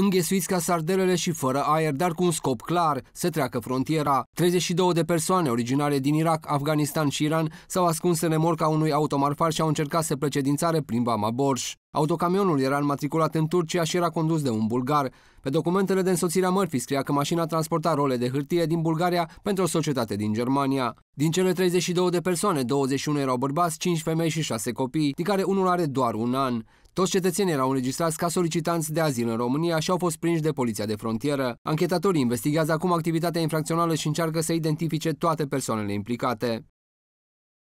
înghesuiți ca sardelele și fără aer, dar cu un scop clar, să treacă frontiera. 32 de persoane originare din Irak, Afganistan și Iran s-au ascuns în remorca unui automarfar și au încercat să plece din țară prin Bama Borș. Autocamionul era înmatriculat în Turcia și era condus de un bulgar. Pe documentele de însoțire a mărfii scria că mașina transporta role de hârtie din Bulgaria pentru o societate din Germania. Din cele 32 de persoane, 21 erau bărbați, 5 femei și 6 copii, din care unul are doar un an. Toți cetățenii erau înregistrați ca solicitanți de azil în România și au fost prinși de poliția de frontieră. Anchetatorii investigează acum activitatea infracțională și încearcă să identifice toate persoanele implicate.